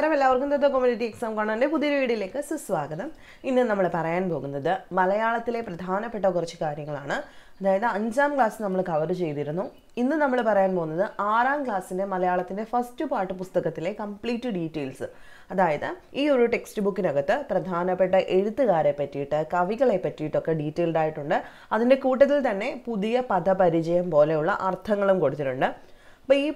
നമസ്കാരം എല്ലാവർക്കും Datta competitive exam കാണാൻ്റെ പുതിയൊരു വീഡിയോയിലേക്ക് സുസ്വാഗതം ഇന്ന് നമ്മൾ പറയാൻ പോകുന്നത് മലയാളത്തിലെ പ്രധാനപ്പെട്ട കുറച്ച് കാര്യങ്ങളാണ് അതായത് അഞ്ചാം ക്ലാസ് നമ്മൾ കവർ ചെയ്തിരുന്നു ഇന്ന് നമ്മൾ പറയാൻ പോകുന്നത് ആറാം ക്ലാസ്സിൻ്റെ മലയാളത്തിൻ്റെ ഫസ്റ്റ് പാട്ട് പുസ്തകത്തിലെ കംപ്ലീറ്റ് ഡീറ്റെയിൽസ് അതായത് ഈ ഒരു ടെക്സ്റ്റ് ബുക്കിനകത്ത് പ്രധാനപ്പെട്ട എഴുത്തുകാരെ പറ്റിയിട്ട് കവികളെ പറ്റിയിട്ടൊക്കെ ഡീറ്റെയിൽഡ് ആയിട്ടുണ്ട് അതിൻ്റെ കൂട്ടത്തിൽ തന്നെ പുതിയ പദപരിചയം പോലെയുള്ള അർത്ഥങ്ങളും കൊടുത്തിട്ടുണ്ട് അപ്പോൾ ഈ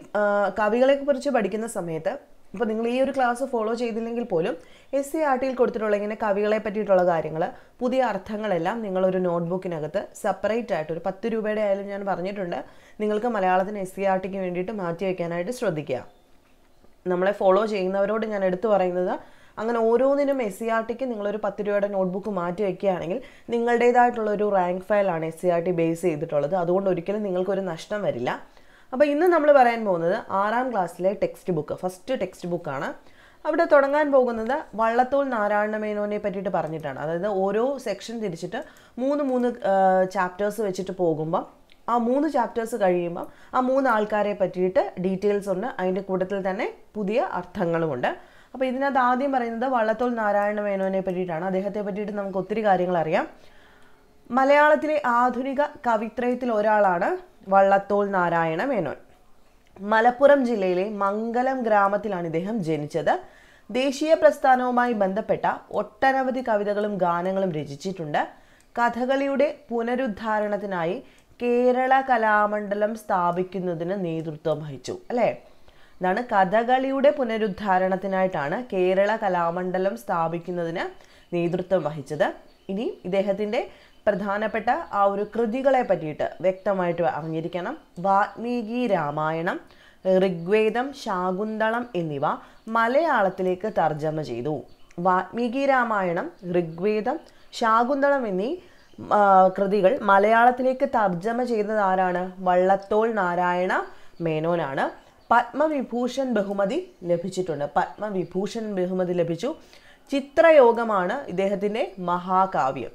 കവികളെക്കുറിച്ച് പഠിക്കുന്ന സമയത്ത് ഇപ്പോൾ നിങ്ങൾ ഈ ഒരു ക്ലാസ് ഫോളോ ചെയ്തില്ലെങ്കിൽ പോലും എസ് സി ആർ ടിയിൽ കൊടുത്തിട്ടുള്ള ഇങ്ങനെ കവികളെ പറ്റിയിട്ടുള്ള കാര്യങ്ങൾ പുതിയ അർത്ഥങ്ങളെല്ലാം നിങ്ങളൊരു നോട്ട്ബുക്കിനകത്ത് സെപ്പറേറ്റ് ആയിട്ട് ഒരു പത്ത് രൂപയുടെ ആയാലും ഞാൻ പറഞ്ഞിട്ടുണ്ട് നിങ്ങൾക്ക് മലയാളത്തിന് എസ് സി ആർ e ടിക്ക് വേണ്ടിയിട്ട് മാറ്റി വയ്ക്കാനായിട്ട് ശ്രദ്ധിക്കുക നമ്മളെ ഫോളോ ചെയ്യുന്നവരോട് ഞാൻ എടുത്തു പറയുന്നത് അങ്ങനെ ഓരോന്നിനും എസ് സി ആർ e ടിക്ക് നിങ്ങളൊരു പത്ത് രൂപയുടെ നോട്ട്ബുക്ക് മാറ്റി വയ്ക്കുകയാണെങ്കിൽ നിങ്ങളുടേതായിട്ടുള്ള ഒരു റാങ്ക് ഫയലാണ് S C R T base ചെയ്തിട്ടുള്ളത് അതുകൊണ്ട് ഒരിക്കലും നിങ്ങൾക്കൊരു നഷ്ടം വരില്ല അപ്പോൾ ഇന്ന് നമ്മൾ പറയാൻ പോകുന്നത് ആറാം ക്ലാസ്സിലെ ടെക്സ്റ്റ് ബുക്ക് ഫസ്റ്റ് ടെക്സ്റ്റ് ബുക്കാണ് അവിടെ തുടങ്ങാൻ പോകുന്നത് വള്ളത്തോൾ നാരായണ മേനോനെ പറ്റിയിട്ട് പറഞ്ഞിട്ടാണ് അതായത് ഓരോ സെക്ഷൻ തിരിച്ചിട്ട് മൂന്ന് മൂന്ന് ചാപ്റ്റേഴ്സ് വെച്ചിട്ട് പോകുമ്പോൾ ആ മൂന്ന് ചാപ്റ്റേഴ്സ് കഴിയുമ്പോൾ ആ മൂന്ന് ആൾക്കാരെ പറ്റിയിട്ട് ഡീറ്റെയിൽസ് ഉണ്ട് അതിൻ്റെ കൂട്ടത്തിൽ തന്നെ പുതിയ അർത്ഥങ്ങളുമുണ്ട് അപ്പോൾ ഇതിനകത്ത് ആദ്യം പറയുന്നത് വള്ളത്തോൾ നാരായണ മേനോനെ പറ്റിയിട്ടാണ് അദ്ദേഹത്തെ പറ്റിയിട്ട് നമുക്ക് ഒത്തിരി കാര്യങ്ങൾ അറിയാം മലയാളത്തിലെ ആധുനിക കവിത്രയത്തിൽ ഒരാളാണ് വള്ളത്തോൾ നാരായണ മേനോൻ മലപ്പുറം ജില്ലയിലെ മംഗലം ഗ്രാമത്തിലാണ് ഇദ്ദേഹം ജനിച്ചത് ദേശീയ പ്രസ്ഥാനവുമായി ബന്ധപ്പെട്ട ഒട്ടനവധി കവിതകളും ഗാനങ്ങളും രചിച്ചിട്ടുണ്ട് കഥകളിയുടെ പുനരുദ്ധാരണത്തിനായി കേരള കലാമണ്ഡലം സ്ഥാപിക്കുന്നതിന് നേതൃത്വം വഹിച്ചു അല്ലേ എന്താണ് കഥകളിയുടെ പുനരുദ്ധാരണത്തിനായിട്ടാണ് കേരള കലാമണ്ഡലം സ്ഥാപിക്കുന്നതിന് നേതൃത്വം വഹിച്ചത് ഇനി ഇദ്ദേഹത്തിൻ്റെ പ്രധാനപ്പെട്ട ആ ഒരു കൃതികളെ പറ്റിയിട്ട് വ്യക്തമായിട്ട് അറിഞ്ഞിരിക്കണം വാൽമീകി രാമായണം ഋഗ്വേദം ശാകുന്തളം എന്നിവ മലയാളത്തിലേക്ക് തർജ്ജമ ചെയ്തു വാൽമീകി രാമായണം ഋഗ്വേദം ശാകുന്തളം എന്നീ കൃതികൾ മലയാളത്തിലേക്ക് തർജ്ജമ ചെയ്തത് ആരാണ് വള്ളത്തോൾ നാരായണ മേനോനാണ് പത്മവിഭൂഷൺ ബഹുമതി ലഭിച്ചിട്ടുണ്ട് പത്മവിഭൂഷൺ ബഹുമതി ലഭിച്ചു ചിത്രയോഗമാണ് ഇദ്ദേഹത്തിൻ്റെ മഹാകാവ്യം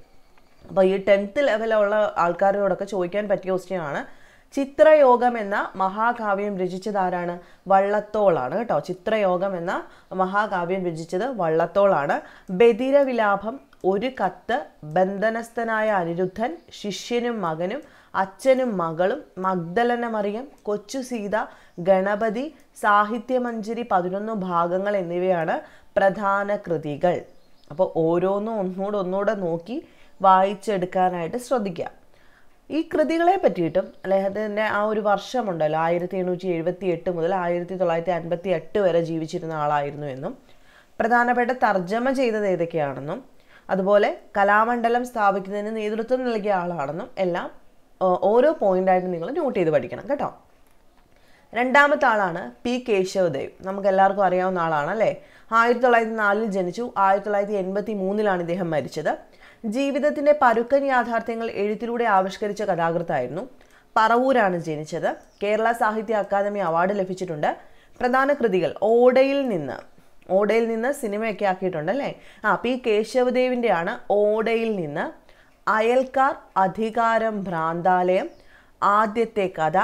അപ്പോൾ ഈ ടെൻത്ത് ലെവലുള്ള ആൾക്കാരോടൊക്കെ ചോദിക്കാൻ പറ്റിയ ക്വസ്റ്റ്യനാണ് ചിത്രയോഗം എന്ന മഹാകാവ്യം രചിച്ചതാരാണ് വള്ളത്തോളാണ് കേട്ടോ ചിത്രയോഗം എന്ന മഹാകാവ്യം രചിച്ചത് വള്ളത്തോളാണ് ബദിരവിലാപം ഒരു കത്ത് ബന്ധനസ്ഥനായ അനിരുദ്ധൻ ശിഷ്യനും മകനും അച്ഛനും മകളും മഗ്ദലന മറിയം കൊച്ചു സീത ഗണപതി സാഹിത്യമഞ്ജരി പതിനൊന്ന് ഭാഗങ്ങൾ എന്നിവയാണ് പ്രധാന കൃതികൾ അപ്പോൾ ഓരോന്നും ഒന്നുകൂടെ ഒന്നുകൂടെ നോക്കി വായിച്ചെടുക്കാനായിട്ട് ശ്രദ്ധിക്കുക ഈ കൃതികളെ പറ്റിയിട്ടും അദ്ദേഹത്തിൻ്റെ ആ ഒരു വർഷമുണ്ടല്ലോ ആയിരത്തി എണ്ണൂറ്റി എഴുപത്തി എട്ട് മുതൽ ആയിരത്തി തൊള്ളായിരത്തി അൻപത്തി എട്ട് വരെ ജീവിച്ചിരുന്ന ആളായിരുന്നു എന്നും പ്രധാനപ്പെട്ട തർജ്ജമ ചെയ്തത് ഏതൊക്കെയാണെന്നും അതുപോലെ കലാമണ്ഡലം സ്ഥാപിക്കുന്നതിന് നേതൃത്വം നൽകിയ ആളാണെന്നും എല്ലാം ഓരോ പോയിൻ്റായിട്ട് നിങ്ങൾ നോട്ട് ചെയ്ത് പഠിക്കണം കേട്ടോ രണ്ടാമത്തെ ആളാണ് പി കേശവദേവ് നമുക്ക് എല്ലാവർക്കും അറിയാവുന്ന ആളാണ് അല്ലേ ആയിരത്തി തൊള്ളായിരത്തി നാലിൽ ജനിച്ചു ആയിരത്തി തൊള്ളായിരത്തി എൺപത്തി മൂന്നിലാണ് ഇദ്ദേഹം മരിച്ചത് ജീവിതത്തിന്റെ പരുക്കൻ യാഥാർത്ഥ്യങ്ങൾ എഴുത്തിലൂടെ ആവിഷ്കരിച്ച കഥാകൃത്തായിരുന്നു പറവൂരാണ് ജനിച്ചത് കേരള സാഹിത്യ അക്കാദമി അവാർഡ് ലഭിച്ചിട്ടുണ്ട് പ്രധാന കൃതികൾ ഓടയിൽ നിന്ന് ഓടയിൽ നിന്ന് സിനിമയൊക്കെ ആക്കിയിട്ടുണ്ട് അല്ലേ ആ പി ആണ് ഓടയിൽ നിന്ന് അയൽക്കാർ അധികാരം ഭ്രാന്താലയം ആദ്യത്തെ കഥ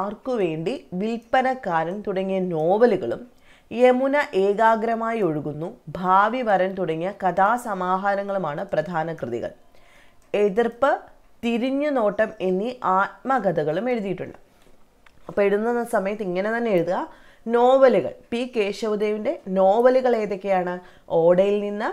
ആർക്കുവേണ്ടി വിൽപ്പനക്കാരൻ തുടങ്ങിയ നോവലുകളും യമുന ഏകാഗ്രമായി ഒഴുകുന്നു ഭാവി വരൻ തുടങ്ങിയ കഥാസമാഹാരങ്ങളുമാണ് പ്രധാന കൃതികൾ എതിർപ്പ് തിരിഞ്ഞുനോട്ടം എന്നീ ആത്മകഥകളും എഴുതിയിട്ടുണ്ട് അപ്പോൾ എഴുതുന്ന സമയത്ത് ഇങ്ങനെ തന്നെ എഴുതുക നോവലുകൾ പി കേശവദേവിൻ്റെ നോവലുകൾ ഏതൊക്കെയാണ് ഓടയിൽ നിന്ന്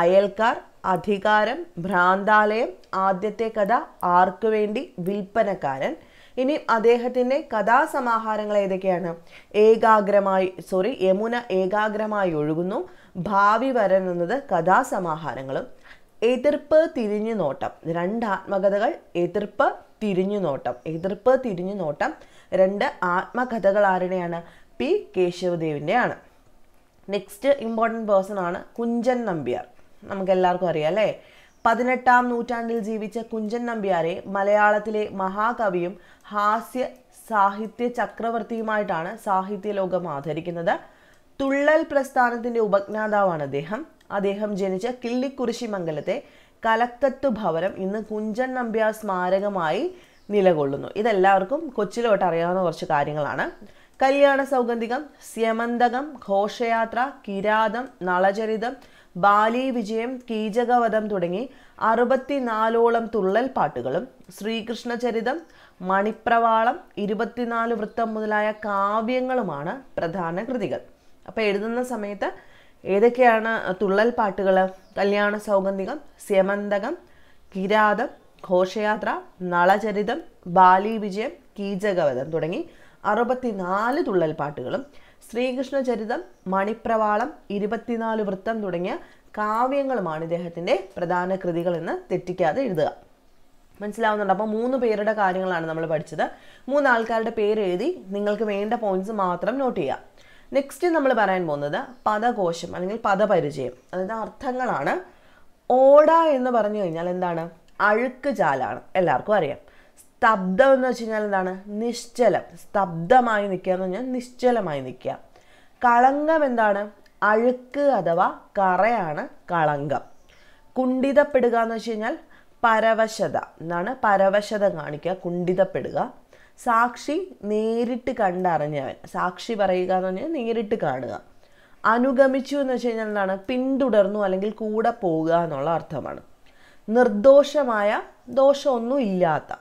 അയൽക്കാർ അധികാരം ഭ്രാന്താലയം ആദ്യത്തെ കഥ ആർക്കു വേണ്ടി വിൽപ്പനക്കാരൻ ഇനി അദ്ദേഹത്തിൻ്റെ കഥാസമാഹാരങ്ങൾ ഏതൊക്കെയാണ് ഏകാഗ്രമായി സോറി യമുന ഏകാഗ്രമായി ഒഴുകുന്നു ഭാവി വരൻ കഥാസമാഹാരങ്ങളും എതിർപ്പ് തിരിഞ്ഞു നോട്ടം രണ്ട് ആത്മകഥകൾ എതിർപ്പ് തിരിഞ്ഞു നോട്ടം എതിർപ്പ് തിരിഞ്ഞു നോട്ടം രണ്ട് ആത്മകഥകൾ ആരുടെയാണ് പി ആണ് നെക്സ്റ്റ് ഇമ്പോർട്ടൻറ്റ് പേഴ്സൺ ആണ് കുഞ്ചൻ നമ്പ്യാർ നമുക്ക് എല്ലാവർക്കും അറിയാം അല്ലേ പതിനെട്ടാം നൂറ്റാണ്ടിൽ ജീവിച്ച കുഞ്ചൻ നമ്പ്യാരെ മലയാളത്തിലെ മഹാകവിയും ഹാസ്യ സാഹിത്യ ചക്രവർത്തിയുമായിട്ടാണ് സാഹിത്യ ലോകം ആദരിക്കുന്നത് തുള്ളൽ പ്രസ്ഥാനത്തിന്റെ ഉപജ്ഞാതാവാണ് അദ്ദേഹം അദ്ദേഹം ജനിച്ച കിള്ളിക്കുറിശി മംഗലത്തെ കലക്കത്ത് ഭവനം ഇന്ന് കുഞ്ചൻ നമ്പ്യാർ സ്മാരകമായി നിലകൊള്ളുന്നു ഇതെല്ലാവർക്കും കൊച്ചിലോട്ട് അറിയാവുന്ന കുറച്ച് കാര്യങ്ങളാണ് കല്യാണ സൗഗന്ധികം സ്യമന്തകം ഘോഷയാത്ര കിരാതം നളചരിതം ബാലി വിജയം കീചകവധം തുടങ്ങി അറുപത്തിനാലോളം തുള്ളൽ പാട്ടുകളും ശ്രീകൃഷ്ണ ചരിതം മണിപ്രവാളം ഇരുപത്തിനാല് വൃത്തം മുതലായ കാവ്യങ്ങളുമാണ് പ്രധാന കൃതികൾ അപ്പോൾ എഴുതുന്ന സമയത്ത് ഏതൊക്കെയാണ് തുള്ളൽ പാട്ടുകൾ കല്യാണ സൗഗന്ധികം സ്യമന്തകം കിരാതം ഘോഷയാത്ര നളചരിതം ബാലി വിജയം കീചകവധം തുടങ്ങി അറുപത്തിനാല് തുള്ളൽ പാട്ടുകളും ശ്രീകൃഷ്ണ ചരിതം മണിപ്രവാളം ഇരുപത്തിനാല് വൃത്തം തുടങ്ങിയ കാവ്യങ്ങളുമാണ് ഇദ്ദേഹത്തിൻ്റെ പ്രധാന കൃതികളെന്ന് തെറ്റിക്കാതെ എഴുതുക മനസ്സിലാവുന്നുണ്ട് അപ്പോൾ മൂന്ന് പേരുടെ കാര്യങ്ങളാണ് നമ്മൾ പഠിച്ചത് മൂന്ന് ആൾക്കാരുടെ പേര് എഴുതി നിങ്ങൾക്ക് വേണ്ട പോയിന്റ്സ് മാത്രം നോട്ട് ചെയ്യുക നെക്സ്റ്റ് നമ്മൾ പറയാൻ പോകുന്നത് പദകോശം അല്ലെങ്കിൽ പദപരിചയം അതായത് അർത്ഥങ്ങളാണ് ഓട എന്ന് പറഞ്ഞു കഴിഞ്ഞാൽ എന്താണ് അഴുക്ക് ചാലാണ് എല്ലാവർക്കും അറിയാം സ്തബ്ധം എന്ന് വെച്ച് കഴിഞ്ഞാൽ എന്താണ് നിശ്ചലം സ്തബ്ധമായി നിൽക്കുക എന്ന് പറഞ്ഞാൽ നിശ്ചലമായി നിൽക്കുക കളങ്കം എന്താണ് അഴുക്ക് അഥവാ കറയാണ് കളങ്കം കുണ്ടിതപ്പെടുക എന്ന് വെച്ച് കഴിഞ്ഞാൽ പരവശത എന്നാണ് പരവശത കാണിക്കുക കുണ്ടിതപ്പെടുക സാക്ഷി നേരിട്ട് കണ്ടറിഞ്ഞവൻ സാക്ഷി പറയുക എന്ന് പറഞ്ഞാൽ നേരിട്ട് കാണുക അനുഗമിച്ചു എന്ന് വെച്ച് കഴിഞ്ഞാൽ എന്താണ് പിന്തുടർന്നു അല്ലെങ്കിൽ കൂടെ പോവുക എന്നുള്ള അർത്ഥമാണ് നിർദോഷമായ ദോഷമൊന്നും ഇല്ലാത്ത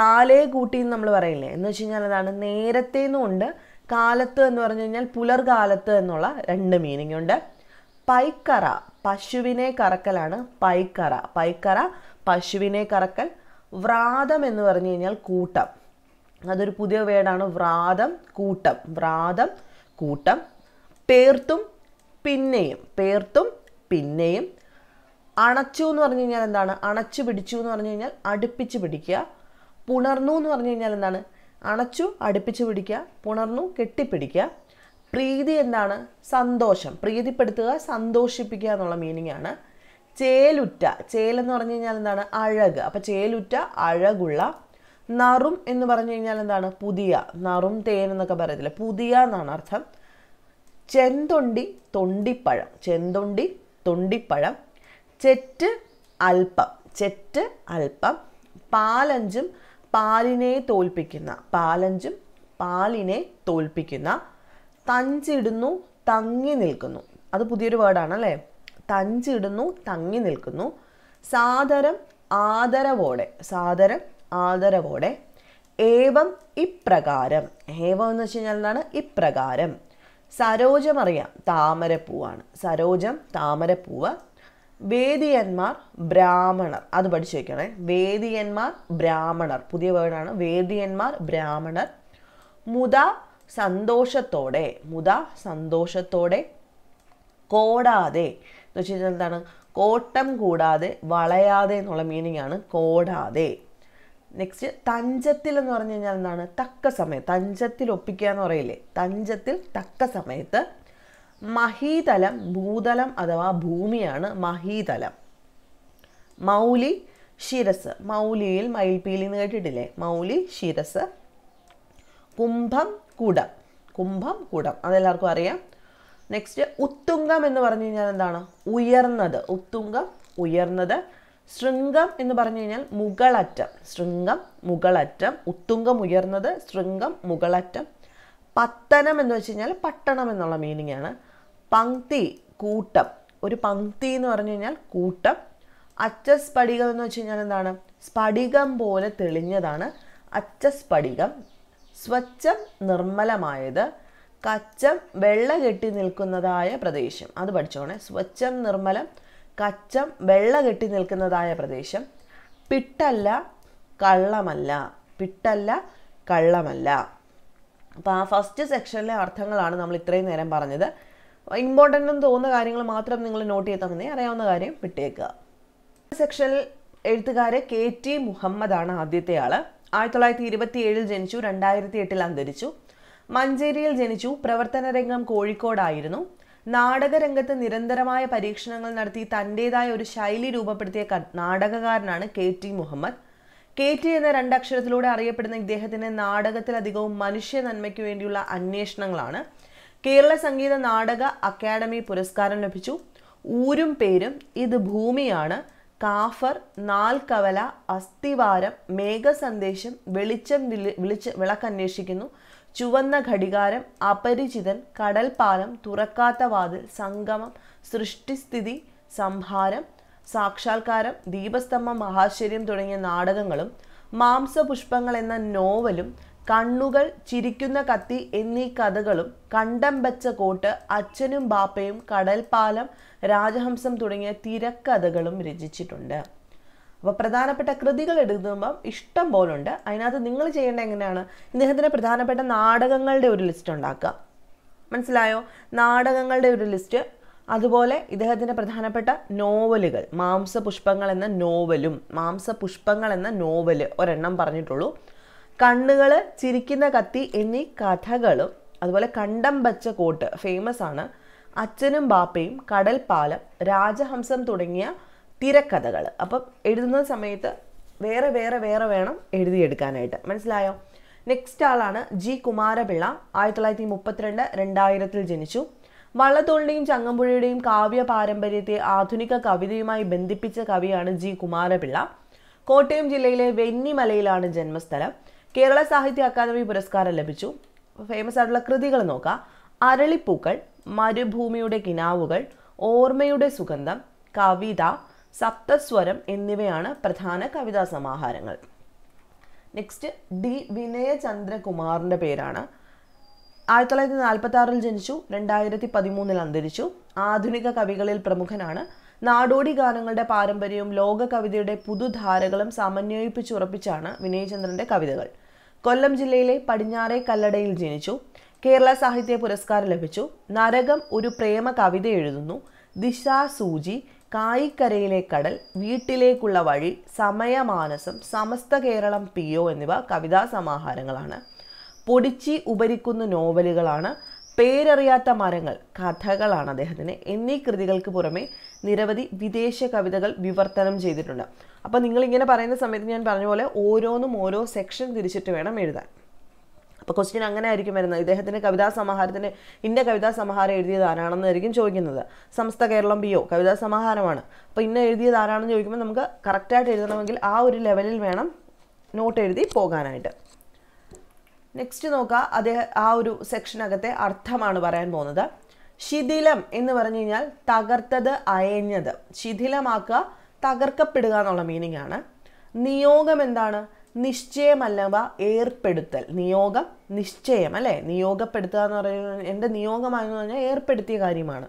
കാലേ കൂട്ടി എന്ന് നമ്മൾ പറയില്ലേ എന്ന് വെച്ച് കഴിഞ്ഞാൽ അതാണ് നേരത്തെ ഉണ്ട് കാലത്ത് എന്ന് പറഞ്ഞു കഴിഞ്ഞാൽ പുലർകാലത്ത് എന്നുള്ള രണ്ട് മീനിങ് ഉണ്ട് പൈക്കറ പശുവിനെ കറക്കലാണ് പൈക്കറ പൈക്കറ പശുവിനെ കറക്കൽ വ്രാതം എന്ന് പറഞ്ഞു കഴിഞ്ഞാൽ കൂട്ടം അതൊരു പുതിയ വേടാണ് വ്രാതം കൂട്ടം വ്രാതം കൂട്ടം പേർത്തും പിന്നെയും പേർത്തും പിന്നെയും അണച്ചു എന്ന് പറഞ്ഞു കഴിഞ്ഞാൽ എന്താണ് അണച്ചു പിടിച്ചു എന്ന് പറഞ്ഞു കഴിഞ്ഞാൽ അടുപ്പിച്ച് പിടിക്കുക പുണർന്നു എന്ന് പറഞ്ഞു കഴിഞ്ഞാൽ എന്താണ് അണച്ചു അടുപ്പിച്ചു പിടിക്കുക പുണർന്നു കെട്ടിപ്പിടിക്കുക പ്രീതി എന്താണ് സന്തോഷം പ്രീതിപ്പെടുത്തുക സന്തോഷിപ്പിക്കുക എന്നുള്ള മീനിങ് ആണ് ചേലുറ്റ ചേലെന്ന് പറഞ്ഞു കഴിഞ്ഞാൽ എന്താണ് അഴക് അപ്പം ചേലുറ്റ അഴകുള്ള നറും എന്ന് പറഞ്ഞു കഴിഞ്ഞാൽ എന്താണ് പുതിയ നറും തേൻ എന്നൊക്കെ പറയത്തില്ല പുതിയ എന്നാണ് അർത്ഥം ചെന്തൊണ്ടി തൊണ്ടിപ്പഴം ചെന്തൊണ്ടി തൊണ്ടിപ്പഴം ചെറ്റ് അല്പം ചെറ്റ് അല്പം പാലഞ്ചും പാലിനെ തോൽപ്പിക്കുന്ന പാലഞ്ചും പാലിനെ തോൽപ്പിക്കുന്ന തഞ്ചിടുന്നു തങ്ങി നിൽക്കുന്നു അത് പുതിയൊരു വേർഡാണ് അല്ലേ തഞ്ചിടുന്നു തങ്ങി നിൽക്കുന്നു സാദരം ആദരവോടെ സാദരം ആദരവോടെ ഏവം ഇപ്രകാരം ഏവം എന്ന് വെച്ച് കഴിഞ്ഞാൽ എന്താണ് ഇപ്രകാരം സരോജം അറിയാം താമരപ്പൂവാണ് സരോജം താമരപ്പൂവ് വേദിയന്മാർ ബ്രാഹ്മണർ അത് പഠിച്ചു വയ്ക്കണേ വേദിയന്മാർ ബ്രാഹ്മണർ പുതിയ വേർഡാണ് വേദിയന്മാർ ബ്രാഹ്മണർ മുത സന്തോഷത്തോടെ മുത സന്തോഷത്തോടെ കോടാതെ എന്ന് വെച്ച് കഴിഞ്ഞാൽ എന്താണ് കോട്ടം കൂടാതെ വളയാതെ എന്നുള്ള മീനിങ് ആണ് കോടാതെ നെക്സ്റ്റ് തഞ്ചത്തിൽ എന്ന് പറഞ്ഞു കഴിഞ്ഞാൽ എന്താണ് തക്ക സമയം തഞ്ചത്തിൽ ഒപ്പിക്കുക എന്ന് പറയില്ലേ തഞ്ചത്തിൽ തക്ക സമയത്ത് മഹീതലം ഭൂതലം അഥവാ ഭൂമിയാണ് മഹീതലം മൗലി ശിരസ് മൗലിയിൽ മയിൽപീലി കേട്ടിട്ടില്ലേ മൗലി ശിരസ് കുംഭം കുടം കുംഭം കുടം അതെല്ലാവർക്കും അറിയാം നെക്സ്റ്റ് ഉത്തുംഗം എന്ന് പറഞ്ഞു കഴിഞ്ഞാൽ എന്താണ് ഉയർന്നത് ഉത്തുംഗം ഉയർന്നത് ശൃംഗം എന്ന് പറഞ്ഞു കഴിഞ്ഞാൽ മുകളറ്റം ശൃംഗം മുകളറ്റം ഉത്തുംഗം ഉയർന്നത് ശൃംഗം മുകളറ്റം പത്തനം എന്ന് വെച്ച് കഴിഞ്ഞാൽ പട്ടണം എന്നുള്ള മീനിങ് ആണ് പങ്ക്തി കൂട്ടം ഒരു പങ്ക്തി എന്ന് പറഞ്ഞു കഴിഞ്ഞാൽ കൂട്ടം സ്ഫടികം എന്ന് വെച്ച് കഴിഞ്ഞാൽ എന്താണ് സ്ഫടികം പോലെ തെളിഞ്ഞതാണ് സ്ഫടികം സ്വച്ഛം നിർമ്മലമായത് കച്ചം വെള്ള കെട്ടി നിൽക്കുന്നതായ പ്രദേശം അത് പഠിച്ചോണേ സ്വച്ഛം നിർമ്മലം കച്ചം വെള്ള കെട്ടി നിൽക്കുന്നതായ പ്രദേശം പിട്ടല്ല കള്ളമല്ല പിട്ടല്ല കള്ളമല്ല അപ്പോൾ ആ ഫസ്റ്റ് സെക്ഷനിലെ അർത്ഥങ്ങളാണ് നമ്മൾ ഇത്രയും നേരം പറഞ്ഞത് ഇമ്പോർട്ടൻ്റ് എന്ന് തോന്നുന്ന കാര്യങ്ങൾ മാത്രം നിങ്ങൾ നോട്ട് ചെയ്താൽ മതി അറിയാവുന്ന കാര്യം വിട്ടേക്കുക സെക്ഷനിൽ എഴുത്തുകാര് കെ ടി മുഹമ്മദാണ് ആദ്യത്തെ ആൾ ആയിരത്തി തൊള്ളായിരത്തി ഇരുപത്തി ഏഴിൽ ജനിച്ചു രണ്ടായിരത്തി എട്ടിൽ അന്തരിച്ചു മഞ്ചേരിയിൽ ജനിച്ചു പ്രവർത്തന രംഗം കോഴിക്കോടായിരുന്നു നാടകരംഗത്ത് നിരന്തരമായ പരീക്ഷണങ്ങൾ നടത്തി തൻ്റേതായ ഒരു ശൈലി രൂപപ്പെടുത്തിയ നാടകകാരനാണ് K T Muhammad K T എന്ന രണ്ടക്ഷരത്തിലൂടെ അറിയപ്പെടുന്ന ഇദ്ദേഹത്തിന് നാടകത്തിലധികവും മനുഷ്യ നന്മയ്ക്ക് വേണ്ടിയുള്ള അന്വേഷണങ്ങളാണ് കേരള സംഗീത നാടക അക്കാദമി പുരസ്കാരം ലഭിച്ചു ഊരും പേരും ഇത് ഭൂമിയാണ് കാഫർ നാൽക്കവല അസ്ഥിവാരം മേഘസന്ദേശം വെളിച്ചം വിളിച്ച് വിളക്കന്വേഷിക്കുന്നു ചുവന്ന ഘടികാരം അപരിചിതൻ കടൽപ്പാലം തുറക്കാത്ത വാതിൽ സംഗമം സൃഷ്ടിസ്ഥിതി സംഹാരം സാക്ഷാത്കാരം ദീപസ്തംഭം മഹാശ്വര്യം തുടങ്ങിയ നാടകങ്ങളും മാംസപുഷ്പങ്ങൾ എന്ന നോവലും കണ്ണുകൾ ചിരിക്കുന്ന കത്തി എന്നീ കഥകളും കണ്ടം വെച്ച കോട്ട് അച്ഛനും ബാപ്പയും കടൽപ്പാലം രാജഹംസം തുടങ്ങിയ തിരക്കഥകളും രചിച്ചിട്ടുണ്ട് അപ്പോൾ പ്രധാനപ്പെട്ട കൃതികൾ എടുക്കുമ്പം ഇഷ്ടം പോലുണ്ട് അതിനകത്ത് നിങ്ങൾ ചെയ്യേണ്ട എങ്ങനെയാണ് ഇദ്ദേഹത്തിൻ്റെ പ്രധാനപ്പെട്ട നാടകങ്ങളുടെ ഒരു ലിസ്റ്റ് ഉണ്ടാക്കുക മനസ്സിലായോ നാടകങ്ങളുടെ ഒരു ലിസ്റ്റ് അതുപോലെ ഇദ്ദേഹത്തിൻ്റെ പ്രധാനപ്പെട്ട നോവലുകൾ മാംസപുഷ്പങ്ങൾ എന്ന നോവലും മാംസപുഷ്പങ്ങൾ എന്ന നോവൽ ഒരെണ്ണം പറഞ്ഞിട്ടുള്ളൂ കണ്ണുകൾ ചിരിക്കുന്ന കത്തി എന്നീ കഥകളും അതുപോലെ കണ്ടം വച്ച കോട്ട് ഫേമസ് ആണ് അച്ഛനും ബാപ്പയും കടൽപ്പാലം രാജഹംസം തുടങ്ങിയ തിരക്കഥകൾ അപ്പം എഴുതുന്ന സമയത്ത് വേറെ വേറെ വേറെ വേണം എഴുതിയെടുക്കാനായിട്ട് മനസ്സിലായോ നെക്സ്റ്റ് ആളാണ് ജി കുമാരപിള്ള ആയിരത്തി തൊള്ളായിരത്തി മുപ്പത്തിരണ്ട് രണ്ടായിരത്തിൽ ജനിച്ചു വള്ളത്തോളിൻ്റെയും ചങ്ങമ്പുഴയുടെയും കാവ്യ പാരമ്പര്യത്തെ ആധുനിക കവിതയുമായി ബന്ധിപ്പിച്ച കവിയാണ് ജി കുമാരപിള്ള കോട്ടയം ജില്ലയിലെ വെന്നിമലയിലാണ് ജന്മസ്ഥലം കേരള സാഹിത്യ അക്കാദമി പുരസ്കാരം ലഭിച്ചു ഫേമസ് ആയിട്ടുള്ള കൃതികൾ നോക്കാം അരളിപ്പൂക്കൾ മരുഭൂമിയുടെ കിനാവുകൾ ഓർമ്മയുടെ സുഗന്ധം കവിത സപ്തസ്വരം എന്നിവയാണ് പ്രധാന കവിതാ സമാഹാരങ്ങൾ നെക്സ്റ്റ് ഡി വിനയചന്ദ്രകുമാറിൻ്റെ പേരാണ് ആയിരത്തി തൊള്ളായിരത്തി നാൽപ്പത്തി ആറിൽ ജനിച്ചു രണ്ടായിരത്തി പതിമൂന്നിൽ അന്തരിച്ചു ആധുനിക കവികളിൽ പ്രമുഖനാണ് നാടോടി ഗാനങ്ങളുടെ പാരമ്പര്യവും ലോക കവിതയുടെ പുതുധാരകളും സമന്വയിപ്പിച്ചുറപ്പിച്ചാണ് വിനയചന്ദ്രൻ്റെ കവിതകൾ കൊല്ലം ജില്ലയിലെ പടിഞ്ഞാറേ കല്ലടയിൽ ജനിച്ചു കേരള സാഹിത്യ പുരസ്കാരം ലഭിച്ചു നരകം ഒരു പ്രേമ കവിത എഴുതുന്നു ദിശാ സൂചി കായിക്കരയിലെ കടൽ വീട്ടിലേക്കുള്ള വഴി സമയമാനസം സമസ്ത കേരളം പി ഒ എന്നിവ കവിതാ സമാഹാരങ്ങളാണ് പൊടിച്ചി ഉപരിക്കുന്ന നോവലുകളാണ് പേരറിയാത്ത മരങ്ങൾ കഥകളാണ് അദ്ദേഹത്തിന് എന്നീ കൃതികൾക്ക് പുറമെ നിരവധി വിദേശ കവിതകൾ വിവർത്തനം ചെയ്തിട്ടുണ്ട് അപ്പോൾ നിങ്ങളിങ്ങനെ പറയുന്ന സമയത്ത് ഞാൻ പറഞ്ഞ പോലെ ഓരോന്നും ഓരോ സെക്ഷൻ തിരിച്ചിട്ട് വേണം എഴുതാൻ അപ്പോൾ ക്വസ്റ്റ്യൻ അങ്ങനെ ആയിരിക്കും വരുന്നത് ഇദ്ദേഹത്തിൻ്റെ കവിതാ സമാഹാരത്തിന് ഇന്ന കവിതാ സമാഹാരം എഴുതിയത് ആരാണെന്നായിരിക്കും ചോദിക്കുന്നത് സംസ്ഥ കേരളം ബിയോ കവിതാ സമാഹാരമാണ് അപ്പോൾ ഇന്ന എഴുതിയത് ആരാണെന്ന് ചോദിക്കുമ്പോൾ നമുക്ക് കറക്റ്റായിട്ട് എഴുതണമെങ്കിൽ ആ ഒരു ലെവലിൽ വേണം നോട്ട് എഴുതി പോകാനായിട്ട് നെക്സ്റ്റ് നോക്കുക അദ്ദേഹം ആ ഒരു സെക്ഷനകത്തെ അർത്ഥമാണ് പറയാൻ പോകുന്നത് ശിഥിലം എന്ന് പറഞ്ഞു കഴിഞ്ഞാൽ തകർത്തത് അയഞ്ഞത് ശിഥിലമാക്കുക തകർക്കപ്പെടുക എന്നുള്ള മീനിങ് ആണ് നിയോഗം എന്താണ് നിശ്ചയമല്ലവ ഏർപ്പെടുത്തൽ നിയോഗം നിശ്ചയം അല്ലേ നിയോഗപ്പെടുത്തുക എന്ന് പറയുന്നത് എൻ്റെ നിയോഗമായെന്ന് പറഞ്ഞാൽ ഏർപ്പെടുത്തിയ കാര്യമാണ്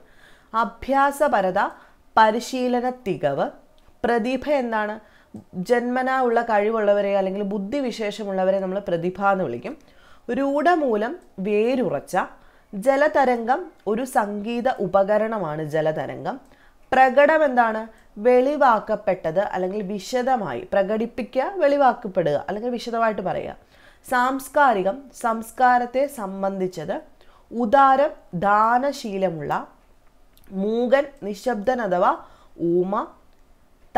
അഭ്യാസപരത പരിശീലന തികവ് പ്രതിഭ എന്താണ് ജന്മനാ ഉള്ള കഴിവുള്ളവരെ അല്ലെങ്കിൽ ബുദ്ധിവിശേഷമുള്ളവരെ നമ്മൾ പ്രതിഭ എന്ന് വിളിക്കും രൂഢമൂലം വേരുറച്ച ജലതരംഗം ഒരു സംഗീത ഉപകരണമാണ് ജലതരംഗം പ്രകടം എന്താണ് വെളിവാക്കപ്പെട്ടത് അല്ലെങ്കിൽ വിശദമായി പ്രകടിപ്പിക്കുക വെളിവാക്കപ്പെടുക അല്ലെങ്കിൽ വിശദമായിട്ട് പറയുക സാംസ്കാരികം സംസ്കാരത്തെ സംബന്ധിച്ചത് ഉദാരം ദാനശീലമുള്ള മൂകൻ നിശബ്ദൻ അഥവാ ഊമ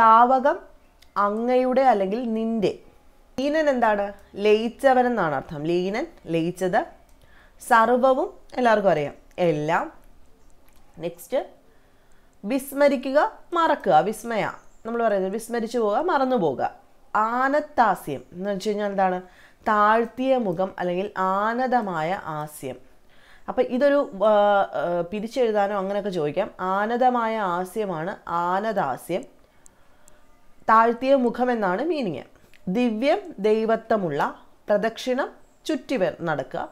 താവകം അങ്ങയുടെ അല്ലെങ്കിൽ നിന്റെ ലീനൻ എന്താണ് എന്നാണ് അർത്ഥം ലീനൻ ലയിച്ചത് സർവവും എല്ലാവർക്കും അറിയാം എല്ലാം നെക്സ്റ്റ് വിസ്മരിക്കുക മറക്കുക വിസ്മയ നമ്മൾ പറയുന്നത് വിസ്മരിച്ചു പോവുക മറന്നു പോവുക ആനത്താസ്യം എന്ന് വെച്ച് കഴിഞ്ഞാൽ എന്താണ് താഴ്ത്തിയ മുഖം അല്ലെങ്കിൽ ആനതമായ ആസ്യം അപ്പം ഇതൊരു പിരിച്ചെഴുതാനോ അങ്ങനെയൊക്കെ ചോദിക്കാം ആനതമായ ആസ്യമാണ് ആനതാസ്യം താഴ്ത്തിയ മുഖം എന്നാണ് മീനിങ് ദിവ്യം ദൈവത്വമുള്ള പ്രദക്ഷിണം ചുറ്റി നടക്കുക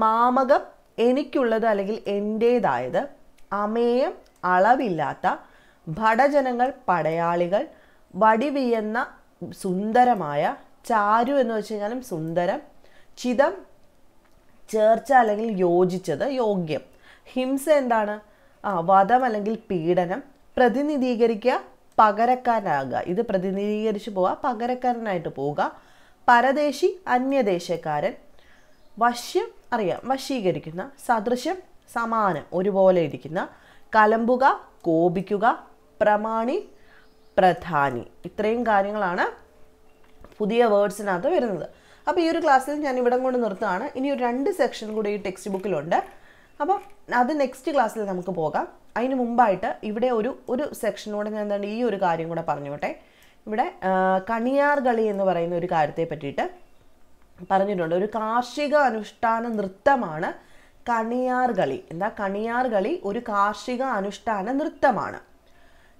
മാമകം എനിക്കുള്ളത് അല്ലെങ്കിൽ എൻ്റേതായത് അമേയം അളവില്ലാത്ത ഭടജനങ്ങൾ പടയാളികൾ വടിവിയെന്ന സുന്ദരമായ ചാരു എന്ന് വെച്ച് കഴിഞ്ഞാലും സുന്ദരം ചിതം ചേർച്ച അല്ലെങ്കിൽ യോജിച്ചത് യോഗ്യം ഹിംസ എന്താണ് ആ വധം അല്ലെങ്കിൽ പീഡനം പ്രതിനിധീകരിക്കുക പകരക്കാരനാകുക ഇത് പ്രതിനിധീകരിച്ച് പോവുക പകരക്കാരനായിട്ട് പോവുക പരദേശി അന്യദേശക്കാരൻ വശ്യം അറിയാം വശീകരിക്കുന്ന സദൃശ്യം സമാനം ഒരുപോലെ ഇരിക്കുന്ന കലമ്പുക കോപിക്കുക പ്രമാണി പ്രധാനി ഇത്രയും കാര്യങ്ങളാണ് പുതിയ വേർഡ്സിനകത്ത് വരുന്നത് അപ്പോൾ ഈ ഒരു ക്ലാസ്സിൽ ഞാൻ ഇവിടം കൊണ്ട് നിർത്തുകയാണ് ഇനി ഒരു രണ്ട് സെക്ഷൻ കൂടി ഈ ടെക്സ്റ്റ് ബുക്കിലുണ്ട് അപ്പം അത് നെക്സ്റ്റ് ക്ലാസ്സിൽ നമുക്ക് പോകാം അതിന് മുമ്പായിട്ട് ഇവിടെ ഒരു ഒരു സെക്ഷനോട് ഞാൻ എന്താണ് ഈ ഒരു കാര്യം കൂടെ പറഞ്ഞോട്ടെ ഇവിടെ കണിയാർ കളി എന്ന് പറയുന്ന ഒരു കാര്യത്തെ പറ്റിയിട്ട് പറഞ്ഞിട്ടുണ്ട് ഒരു കാർഷിക അനുഷ്ഠാന നൃത്തമാണ് കണിയാർ കളി എന്താ കണിയാർ കളി ഒരു കാർഷിക അനുഷ്ഠാന നൃത്തമാണ്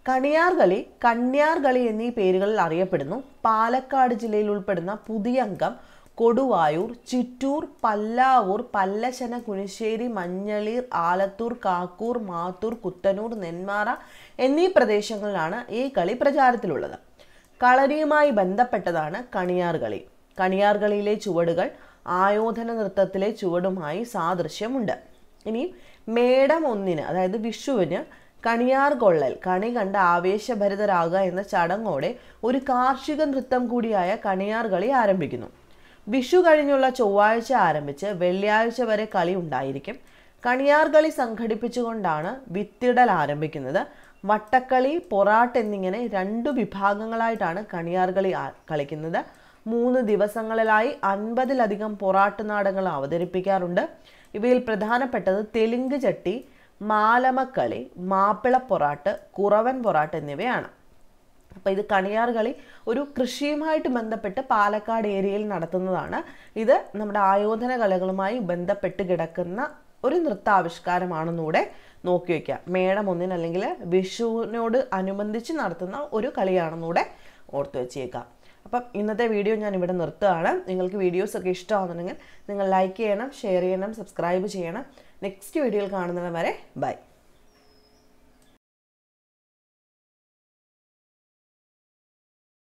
കണിയാർ കളി കണ്യാർ കളി എന്നീ പേരുകളിൽ അറിയപ്പെടുന്നു പാലക്കാട് ജില്ലയിൽ ഉൾപ്പെടുന്ന പുതിയംഗം കൊടുവായൂർ ചിറ്റൂർ പല്ലാവൂർ പല്ലശന കുനിശ്ശേരി മഞ്ഞളീർ ആലത്തൂർ കാക്കൂർ മാത്തൂർ കുത്തനൂർ നെന്മാറ എന്നീ പ്രദേശങ്ങളിലാണ് ഈ കളി പ്രചാരത്തിലുള്ളത് കളരിയുമായി ബന്ധപ്പെട്ടതാണ് കണിയാർ കളി കണിയാർകളിയിലെ ചുവടുകൾ ആയോധന നൃത്തത്തിലെ ചുവടുമായി സാദൃശ്യമുണ്ട് ഇനി മേടം ഒന്നിന് അതായത് വിഷുവിന് കണിയാർ കൊള്ളൽ കണി കണ്ട് ആവേശഭരിതരാകുക എന്ന ചടങ്ങോടെ ഒരു കാർഷിക നൃത്തം കൂടിയായ കണിയാർ കളി ആരംഭിക്കുന്നു വിഷു കഴിഞ്ഞുള്ള ചൊവ്വാഴ്ച ആരംഭിച്ച് വെള്ളിയാഴ്ച വരെ കളി ഉണ്ടായിരിക്കും കണിയാർ കളി സംഘടിപ്പിച്ചുകൊണ്ടാണ് വിത്തിടൽ ആരംഭിക്കുന്നത് വട്ടക്കളി പൊറാട്ട് എന്നിങ്ങനെ രണ്ടു വിഭാഗങ്ങളായിട്ടാണ് കണിയാർ കളി കളിക്കുന്നത് മൂന്ന് ദിവസങ്ങളിലായി അൻപതിലധികം പൊറാട്ട് നാടകങ്ങൾ അവതരിപ്പിക്കാറുണ്ട് ഇവയിൽ പ്രധാനപ്പെട്ടത് തെലുങ്ക് ചട്ടി മാലമക്കളി മാപ്പിള പൊറാട്ട് കുറവൻ പൊറാട്ട് എന്നിവയാണ് അപ്പോൾ ഇത് കണിയാർ കളി ഒരു കൃഷിയുമായിട്ട് ബന്ധപ്പെട്ട് പാലക്കാട് ഏരിയയിൽ നടത്തുന്നതാണ് ഇത് നമ്മുടെ ആയോധന കലകളുമായി ബന്ധപ്പെട്ട് കിടക്കുന്ന ഒരു നൃത്താവിഷ്കാരമാണെന്നൂടെ നോക്കി വയ്ക്കുക മേടം ഒന്നിനല്ലെങ്കിൽ വിഷുവിനോട് അനുബന്ധിച്ച് നടത്തുന്ന ഒരു കളിയാണെന്നൂടെ ഓർത്തു വച്ചേക്കാം അപ്പം ഇന്നത്തെ വീഡിയോ ഞാൻ ഇവിടെ നിർത്തുകയാണ് നിങ്ങൾക്ക് വീഡിയോസ് ഒക്കെ ഇഷ്ടമാണെന്നുണ്ടെങ്കിൽ നിങ്ങൾ ലൈക്ക് ചെയ്യണം ഷെയർ ചെയ്യണം സബ്സ്ക്രൈബ് ചെയ്യണം നെക്സ്റ്റ് വീഡിയോയിൽ കാണുന്നവരെ ബൈ